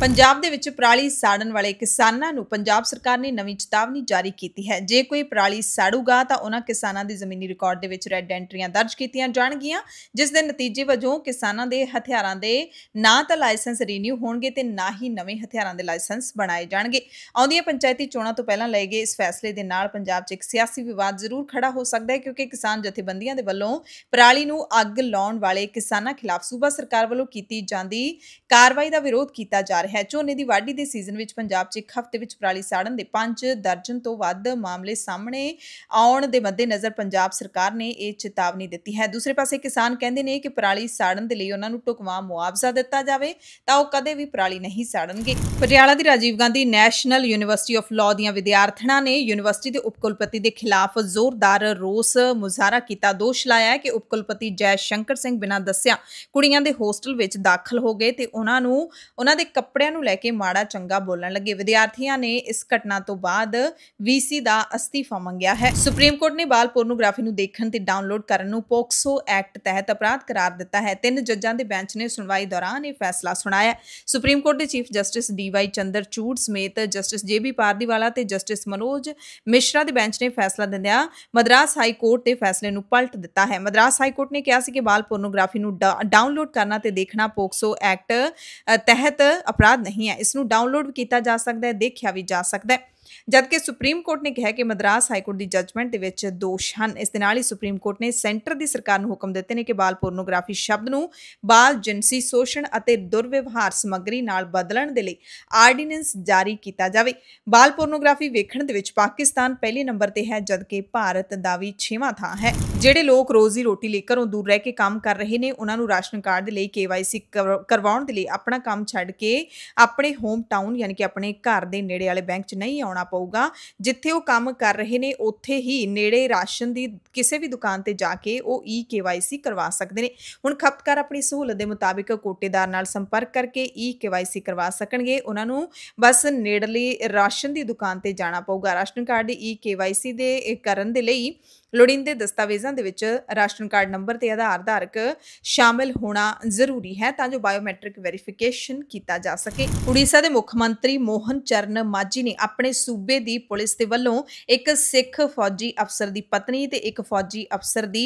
ਪੰਜਾਬ ਦੇ ਵਿੱਚ ਪਰਾਲੀ ਸਾੜਨ ਵਾਲੇ ਕਿਸਾਨਾਂ ਨੂੰ ਪੰਜਾਬ ਸਰਕਾਰ ਨੇ ਨਵੀਂ ਚੇਤਾਵਨੀ ਜਾਰੀ ਕੀਤੀ ਹੈ ਜੇ ਕੋਈ ਪਰਾਲੀ ਸਾੜੂਗਾ ਤਾਂ ਉਹਨਾਂ ਕਿਸਾਨਾਂ ਦੀ ਜ਼ਮੀਨੀ ਰਿਕਾਰਡ ਦੇ ਵਿੱਚ ਰੈੱਡ ਐਂਟਰੀਆਂ ਦਰਜ ਕੀਤੀਆਂ ਜਾਣਗੀਆਂ ਜਿਸ ਦੇ ਨਤੀਜੇ ਵਜੋਂ ਕਿਸਾਨਾਂ ਦੇ ਹਥਿਆਰਾਂ ਦੇ ਨਾ ਤਾਂ ਲਾਇਸੈਂਸ ਰੀਨਿਊ ਹੋਣਗੇ ਤੇ ਨਾ ਹੀ ਨਵੇਂ ਹਥਿਆਰਾਂ ਦੇ ਲਾਇਸੈਂਸ ਬਣਾਏ ਜਾਣਗੇ ਆਉਂਦੀਆਂ ਪੰਚਾਇਤੀ ਚੋਣਾਂ ਤੋਂ ਪਹਿਲਾਂ ਲਏ ਗਏ ਇਸ ਫੈਸਲੇ ਦੇ ਨਾਲ ਪੰਜਾਬ 'ਚ ਇੱਕ ਸਿਆਸੀ ਵਿਵਾਦ ਜ਼ਰੂਰ ਖੜਾ ਹੋ ਸਕਦਾ ਹੈ ਕਿਉਂਕਿ ਕਿਸਾਨ ਜਥੇਬੰਦੀਆਂ ਦੇ ਵੱਲੋਂ ਪਰਾਲੀ ਨੂੰ ਅੱਗ ਲਾਉਣ ਵਾਲੇ ਕਿਸਾਨਾਂ ਖਿਲਾਫ ਸੂਬਾ ਸਰਕਾਰ ਵੱਲੋਂ ਕੀਤੀ ਜਾਂਦੀ ਕਾਰਵਾਈ ਦਾ ਵਿਰੋਧ ਕੀਤਾ ਜਾ ਰਿਹਾ ਹੈ ਝੋਨੇ ਦੀ ਵਾਢੀ ਦੇ ਸੀਜ਼ਨ ਵਿੱਚ ਪੰਜਾਬ 'ਚ ਇੱਕ ਹਫ਼ਤੇ ਵਿੱਚ ਪਰਾਲੀ ਸਾੜਨ ਦੇ 5 ਦਰਜਨ ਤੋਂ ਵੱਧ ਮਾਮਲੇ ਸਾਹਮਣੇ ਆਉਣ ਦੇ ਮੱਦੇਨਜ਼ਰ ਪੰਜਾਬ ਸਰਕਾਰ ਨੇ ਇਹ ਚੇਤਾਵਨੀ ਦਿੱਤੀ ਹੈ ਦੂਸਰੇ ਪਾਸੇ ਕਿਸਾਨ ਕਹਿੰਦੇ ਨੇ ਕਿ ਪਰਾਲੀ ਸਾੜਨ ਦੇ ਲਈ ਉਹਨਾਂ ਨੂੰ ਟੁਕਵਾ ਮੁਆਵਜ਼ਾ ਦਿੱਤਾ ਜਾਵੇ ਤਾਂ ਉਹ ਕਦੇ ਵੀ ਪਰਾਲੀ ਨਹੀਂ ਸਾੜਨਗੇ ਪਟਿਆਲਾ ਦੀ Rajiv Gandhi national university of law ਦੀਆਂ ਵਿਦਿਆਰਥਣਾਂ ਨੇ ਯੂਨੀਵਰਸਿਟੀ ਦੇ ਉਪਕੁਲਪਤੀ ਦੇ ਖਿਲਾਫ ਜ਼ੋਰਦਾਰ ਰੋਸ ਮੁਜ਼ਾਹਰਾ ਕੀਤਾ ਦੋਸ਼ ਲਾਇਆ ਕਿ ਉਪਕੁਲਪਤੀ ਜੈ ਸ਼ੰਕਰ ਸਿੰਘ ਬਿਨਾਂ ਦੱਸਿਆ ਕੁੜੀਆਂ ਦੇ ਹੋਸਟਲ ਵਿੱਚ ਦਾਖਲ ਹੋ ਗਏ ਤੇ ਉਹਨਾਂ ਨੂੰ ਉਹਨਾਂ ਦੇ ਕੱਪੜੇ ਕੱਪੜਿਆਂ ਨੂੰ ਲੈ ਕੇ ਮਾੜਾ ਚੰਗਾ ਬੋਲਣ ਲੱਗੇ ਵਿਦਿਆਰਥੀਆਂ ਨੇ ਇਸ ਘਟਨਾ ਤੋਂ ਬਾਅਦ ਵੀਸੀ ਦਾ ਅਸਤੀਫਾ ਮੰਗਿਆ ਹੈ ਸੁਪਰੀਮ ਕੋਰਟ ਨੇ ਬਾਲ ਪੋਰਨੋਗ੍ਰਾਫੀ ਨੂੰ ਦੇਖਣ ਤੇ ਡਾਊਨਲੋਡ ਕਰਨ ਨੂੰ ਪੋਕਸੋ ਐਕਟ ਤਹਿਤ ਅਪਰਾਧ ਕਰਾਰ ਦਿੱਤਾ ਹੈ ਤਿੰਨ ਜੱਜਾਂ ਦੇ ਬੈਂਚ ਨੇ ਸੁਣਵਾਈ ਦੌਰਾਨ ਇਹ ਫੈਸਲਾ ਸੁਣਾਇਆ ਸੁਪਰੀਮ ਕੋਰਟ ਦੇ chief justice DY Chandrachud ਸਮੇਤ ਜਸਟਿਸ ਜੇਬੀ ਪਾਰਦੀਵਾਲਾ ਤੇ ਜਸਟਿਸ ਮਨੋਜ ਮਿਸ਼ਰਾ ਦੇ ਬੈਂਚ ਨੇ ਫੈਸਲਾ ਦਿੰਦਿਆਂ ਮਦਰਾਸ ਹਾਈ ਕੋਰਟ ਦੇ ਫੈਸਲੇ ਨੂੰ ਪਲਟ ਦਿੱਤਾ ਹੈ ਮਦਰਾਸ ਹਾਈ ਕੋਰਟ ਨੇ ਕਿਹਾ ਸੀ ਕਿ ਬਾਲ ਪੋਰਨੋਗ੍ਰਾਫੀ ਨੂੰ ਡਾਊਨਲੋਡ ਕਰਨਾ ਤੇ ਦੇਖਣਾ ਪੋਕਸੋ ਐਕਟ ਤਹਿਤ ਅਪਰਾਧ ਅਪਰਾਧ ਨਹੀਂ ਹੈ ਇਸ ਨੂੰ ਡਾਊਨਲੋਡ ਕੀਤਾ ਜਾ ਸਕਦਾ ਹੈ ਦੇਖਿਆ ਵੀ ਜਾ ਸਕਦਾ ਹੈ ਜਦਕਿ ਸੁਪਰੀਮ ਕੋਰਟ ਨੇ ਕਿਹਾ ਕਿ ਮਦਰਾਸ ਹਾਈ ਕੋਰਟ ਦੀ ਜੱਜਮੈਂਟ ਦੇ ਵਿੱਚ ਦੋਸ਼ ਹਨ ਇਸ ਦੇ ਨਾਲ ਹੀ ਸੁਪਰੀਮ ਕੋਰਟ ਨੇ ਸੈਂਟਰ ਦੀ ਸਰਕਾਰ ਨੂੰ ਹੁਕਮ ਦਿੱਤੇ ਨੇ ਕਿ ਬਾਲ ਪੋਰਨੋਗ੍ਰਾਫੀ ਸ਼ਬਦ ਨੂੰ ਬਾਲ ਜਿੰਸੀ ਸ਼ੋਸ਼ਣ ਅਤੇ ਦੁਰਵਿਵਹਾਰ ਸਮੱਗਰੀ ਨਾਲ ਬਦਲਣ ਦੇ ਲਈ ਆਰਡੀਨੈਂਸ ਜਾਰੀ ਕੀਤਾ ਜਾਵੇ ਬਾਲ ਪੋਰਨੋਗ੍ਰਾਫੀ ਵੇਖਣ ਦੇ ਵਿੱਚ ਪਾਕਿਸਤਾਨ ਪਹਿਲੇ ਨੰਬਰ ਤੇ ਹੈ ਜਦਕਿ ਭਾਰਤ ਦਾ ਵੀ 6ਵਾਂ ਥਾਂ ਹੈ ਜਿਹੜੇ ਲੋਕ ਰੋਜ਼ੀ ਰੋਟੀ ਲਈ ਘਰੋਂ ਦੂਰ ਰਹਿ ਕੇ ਕੰਮ ਕਰ ਰਹੇ ਨੇ ਉਹਨਾਂ ਨੂੰ ਰਾਸ਼ਨ ਕਾਰਡ ਦੇ ਲਈ ਕੇਵਾਈਸੀ ਕਰਵਾਉਣ ਦੇ ਲਈ ਆਪਣਾ ਕੰਮ ਛੱਡ ਕੇ ਆਪਣੇ ਹੋਮ ਟਾਊਨ ਯਾਨੀ ਕਿ ਆਪਣੇ ਘਰ ਦੇ ਨੇੜੇ ਵਾਲੇ ਬੈਂਕ 'ਚ ਨਹੀਂ ਆਉਣਾ ਜਾਣਾ ਪਊਗਾ ਜਿੱਥੇ ਉਹ ਕੰਮ ਕਰ ਰਹੇ ਨੇ ਉੱਥੇ ਹੀ ਨੇੜੇ ਰਾਸ਼ਨ ਦੀ ਕਿਸੇ ਵੀ ਦੁਕਾਨ ਤੇ ਜਾ ਕੇ ਉਹ ਈ ਕੇਵਾਈਸੀ ਕਰਵਾ ਸਕਦੇ ਨੇ ਹੁਣ ਖਪਤਕਾਰ ਆਪਣੀ ਸਹੂਲਤ ਦੇ ਮੁਤਾਬਿਕ ਕੋਟੇਦਾਰ ਨਾਲ ਸੰਪਰਕ ਕਰਕੇ ਈ ਕੇਵਾਈਸੀ ਕਰਵਾ ਸਕਣਗੇ ਉਹਨਾਂ ਨੂੰ ਬਸ ਨੇੜਲੀ ਰਾਸ਼ਨ ਦੀ ਦੁਕਾਨ ਤੇ ਜਾਣਾ ਪਊਗਾ ਰਾਸ਼ਨ ਕਾਰਡ ਦੀ ਈ ਕੇਵਾਈਸੀ ਦੇ ਕਰਨ ਦੇ ਲਈ ਲੋੜੀਂਦੇ ਦਸਤਾਵੇਜ਼ਾਂ ਦੇ ਵਿੱਚ ਰਾਸ਼ਨ ਕਾਰਡ ਨੰਬਰ ਤੇ ਆਧਾਰ ਧਾਰਕ ਸ਼ਾਮਿਲ ਹੋਣਾ ਜ਼ਰੂਰੀ ਹੈ ਤਾਂ ਜੋ ਬਾਇਓਮੈਟ੍ਰਿਕ ਵੈਰੀਫਿਕੇਸ਼ਨ ਕੀਤਾ ਜਾ ਸਕੇ ਉੜੀਸਾ ਦੇ ਮੁੱਖ ਮੰਤਰੀ ਮੋਹਨ ਚਰਨ ਮਾਜੀ ਨੇ ਆਪਣੇ ਸੂਬੇ ਦੀ ਪੁਲਿਸ ਦੇ ਵੱਲੋਂ ਇੱਕ ਸਿੱਖ ਫੌਜੀ ਅਫਸਰ ਦੀ ਪਤਨੀ ਤੇ ਇੱਕ ਫੌਜੀ ਅਫਸਰ ਦੀ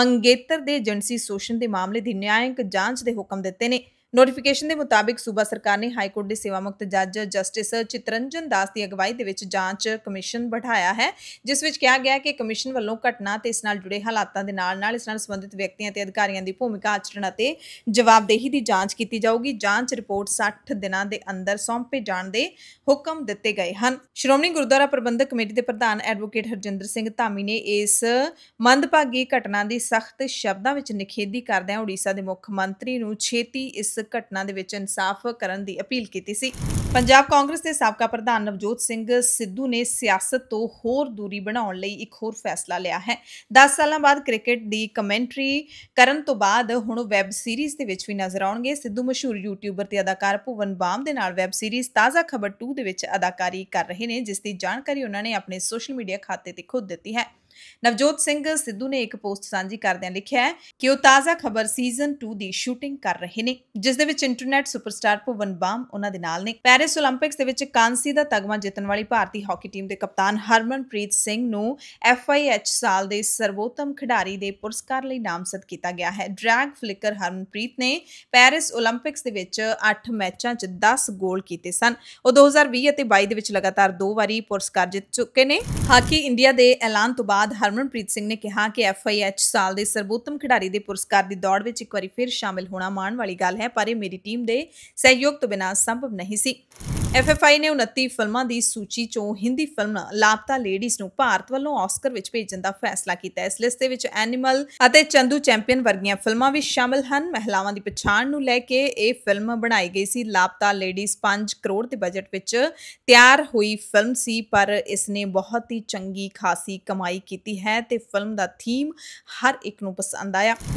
ਮੰਗੇਤਰ ਦੇ ਏਜੰਸੀ ਸ਼ੋਸ਼ਣ ਦੇ ਮਾਮਲੇ ਦੀ ਨਿਆਂਇਕ ਜਾਂਚ ਦੇ ਹੁਕਮ ਦਿੱਤੇ ਨੇ ਨੋਟੀਫਿਕੇਸ਼ਨ ਦੇ ਮੁਤਾਬਿਕ ਸੂਬਾ ਸਰਕਾਰ ਨੇ ਹਾਈ ਕੋਰਟ ਦੇ ਸੇਵਾ ਮੁਕਤ ਜੱਜ ਜਸਟਿਸ ਚਿਤਰੰਜਨ ਦਾਸ ਦੀ ਅਗਵਾਈ ਦੇ ਵਿੱਚ ਜਾਂਚ ਕਮਿਸ਼ਨ ਬਿਠਾਇਆ ਹੈ ਜਿਸ ਵਿੱਚ ਕਿਹਾ ਗਿਆ ਕਿ ਕਮਿਸ਼ਨ ਵੱਲੋਂ ਘਟਨਾ ਤੇ ਇਸ ਨਾਲ ਜੁੜੇ ਹਾਲਾਤਾਂ ਦੇ ਨਾਲ ਨਾਲ ਇਸ ਨਾਲ ਸੰਬੰਧਿਤ ਵਿਅਕਤੀਆਂ ਤੇ ਅਧਿਕਾਰੀਆਂ ਦੀ ਭੂਮਿਕਾ ਆਚਰਣ ਅਤੇ ਜਵਾਬਦੇਹੀ ਦੀ ਜਾਂਚ ਕੀਤੀ ਜਾਊਗੀ ਜਾਂਚ ਰਿਪੋਰਟ 60 ਦਿਨਾਂ ਦੇ ਅੰਦਰ ਸੌਂਪੇ ਜਾਣ ਦੇ ਹੁਕਮ ਦਿੱਤੇ ਗਏ ਹਨ ਸ਼੍ਰੋਮਣੀ ਗੁਰਦੁਆਰਾ ਪ੍ਰਬੰਧਕ ਕਮੇਟੀ ਦੇ ਪ੍ਰਧਾਨ ਐਡਵੋਕੇਟ ਹਰਜਿੰਦਰ ਸਿੰਘ ਧਾਮੀ ਨੇ ਇਸ ਮੰਦਭਾਗੀ ਘਟਨਾ ਦੀ ਸਖਤ ਸ਼ਬਦਾਂ ਵਿੱਚ ਨਿਖੇਧੀ ਕਰਦਿਆਂ ਓਡੀਸ਼ਾ ਦੇ ਮੁੱਖ ਮੰਤਰੀ ਨੂੰ ਛੇਤੀ ਇਸ ਘਟਨਾ ਦੇ ਵਿੱਚ ਇਨਸਾਫ ਕਰਨ ਦੀ ਅਪੀਲ ਕੀਤੀ ਸੀ ਪੰਜਾਬ ਕਾਂਗਰਸ ਦੇ ਸਾਬਕਾ ਪ੍ਰਧਾਨ ਨਵਜੋਤ ਸਿੰਘ ਸਿੱਧੂ ਨੇ ਸਿਆਸਤ ਤੋਂ ਹੋਰ ਦੂਰੀ ਬਣਾਉਣ ਲਈ ਇੱਕ ਹੋਰ ਫੈਸਲਾ ਲਿਆ ਹੈ 10 ਸਾਲਾਂ ਬਾਅਦ ਕ੍ਰਿਕਟ ਦੀ ਕਮੈਂਟਰੀ ਕਰਨ ਤੋਂ ਬਾਅਦ ਹੁਣ ਵੈਬ ਸੀਰੀਜ਼ ਦੇ ਵਿੱਚ ਵੀ ਨਜ਼ਰ ਆਉਣਗੇ ਸਿੱਧੂ ਮਸ਼ਹੂਰ ਯੂਟਿਊਬਰ ਤੇ ਅਦਾਕਾਰ ਭੁਵਨ ਬਾਮ ਦੇ ਨਾਲ ਵੈਬ ਸੀਰੀਜ਼ ਤਾਜ਼ਾ ਖਬਰ 2 ਦੇ ਵਿੱਚ ਅਦਾਕਾਰੀ ਕਰ ਰਹੇ ਨੇ ਜਿਸ ਦੀ ਜਾਣਕਾਰੀ ਉਹਨਾਂ ਨੇ ਆਪਣੇ ਸੋਸ਼ਲ ਮੀਡੀਆ ਖਾਤੇ ਤੇ ਖੁਦ ਦਿੱਤੀ ਹੈ ਨਵਜੋਤ ਸਿੰਘ ਸਿੱਧੂ ਨੇ ਇੱਕ ਪੋਸਟ ਸਾਂਝੀ ਕਰਦਿਆਂ ਲਿਖਿਆ ਹੈ ਕਿ ਉਹ ਤਾਜ਼ਾ ਖਬਰ ਸੀਜ਼ਨ 2 ਦੀ ਸ਼ੂਟਿੰਗ ਕਰ ਰਹੇ ਨੇ ਜਿਸ ਦੇ ਵਿੱਚ ਇੰਟਰਨੈਟ ਸੁਪਰਸਟਾਰ ਭੁਵਨ ਬਾਮ ਉਹਨਾਂ ਦੇ ਨਾਲ ਨੇ ਪੈਰਿਸ 올림픽ਸ ਦੇ ਵਿੱਚ ਕਾਂਸੀ ਦਾ ਤਗਮਾ ਜਿੱਤਣ ਵਾਲੀ ਭਾਰਤੀ ਹਾਕੀ ਟੀਮ ਦੇ ਕਪਤਾਨ ਹਰਮਨਪ੍ਰੀਤ ਸਿੰਘ ਨੂੰ ਐਫਆਈਐਚ ਸਾਲ ਦੇ ਸਰਵੋਤਮ ਖਿਡਾਰੀ ਦੇ ਪੁਰਸਕਾਰ ਲਈ ਨਾਮਜ਼ਦ ਕੀਤਾ ਗਿਆ ਹੈ ਡਰੈਗ ਫਲਿਕਰ ਹਰਮਨਪ੍ਰੀਤ ਨੇ ਪੈਰਿਸ 올림픽ਸ ਦੇ ਵਿੱਚ 8 ਮੈਚਾਂ 'ਚ 10 ਗੋਲ ਕੀਤੇ ਸਨ ਉਹ 2020 ਅਤੇ 22 ਦੇ ਵਿੱਚ ਲਗਾਤਾਰ ਦੋ ਵਾਰੀ ਪੁਰਸਕਾਰ ਜਿੱਤ ਚੁੱਕੇ ਨੇ ਹਾਕੀ ਇੰਡੀਆ ਦੇ ਐਲਾਨ ਤੋਂ ਬਾਅਦ ਬਾਅਦ ਹਰਮਨਪ੍ਰੀਤ ਸਿੰਘ ਨੇ ਕਿਹਾ ਕਿ ਐਫਆਈਐਚ ਸਾਲ ਦੇ ਸਰਬੋਤਮ ਖਿਡਾਰੀ ਦੇ ਪੁਰਸਕਾਰ ਦੀ ਦੌੜ ਵਿੱਚ ਇੱਕ ਵਾਰੀ ਫਿਰ ਸ਼ਾਮਿਲ ਹੋਣਾ ਮਾਣ ਵਾਲੀ ਗੱਲ ਹੈ ਪਰ ਇਹ ਮੇਰੀ ਟੀਮ ਦੇ ਸਹਿਯੋਗ ਤੋਂ ਬਿਨਾਂ ਸੰਭਵ ਨਹੀਂ ਸੀ ਐਫਐਫਆਈ ਨੇ 29 ਫਿਲਮਾਂ ਦੀ ਸੂਚੀ ਚੋਂ ਹਿੰਦੀ ਫਿਲਮ ਲਾਪਤਾ ਲੇਡੀਜ਼ ਨੂੰ ਭਾਰਤ ਵੱਲੋਂ ਆਸਕਰ ਵਿੱਚ ਭੇਜਣ ਦਾ ਫੈਸਲਾ ਕੀਤਾ ਹੈ। ਇਸ ਲਿਸਟ ਦੇ ਵਿੱਚ ਐਨੀਮਲ ਅਤੇ ਚੰਦੂ ਚੈਂਪੀਅਨ ਵਰਗੀਆਂ ਫਿਲਮਾਂ ਵੀ ਸ਼ਾਮਲ ਹਨ। ਮਹਿਲਾਵਾਂ ਦੀ ਪਛਾਣ ਨੂੰ ਲੈ ਕੇ ਇਹ ਫਿਲਮ ਬਣਾਈ ਗਈ ਸੀ। ਲਾਪਤਾ ਲੇਡੀਜ਼ 5 ਕਰੋੜ ਦੇ ਬਜਟ ਵਿੱਚ ਤਿਆਰ ਹੋਈ ਫਿਲਮ ਸੀ ਪਰ ਇਸ ਨੇ ਬਹੁਤ ਹੀ ਚੰਗੀ ਖਾਸੀ ਕਮਾਈ ਕੀਤੀ ਹੈ ਤੇ ਫਿਲਮ ਦਾ ਥੀਮ ਹਰ ਇੱਕ ਨੂੰ ਪਸੰਦ ਆਇਆ।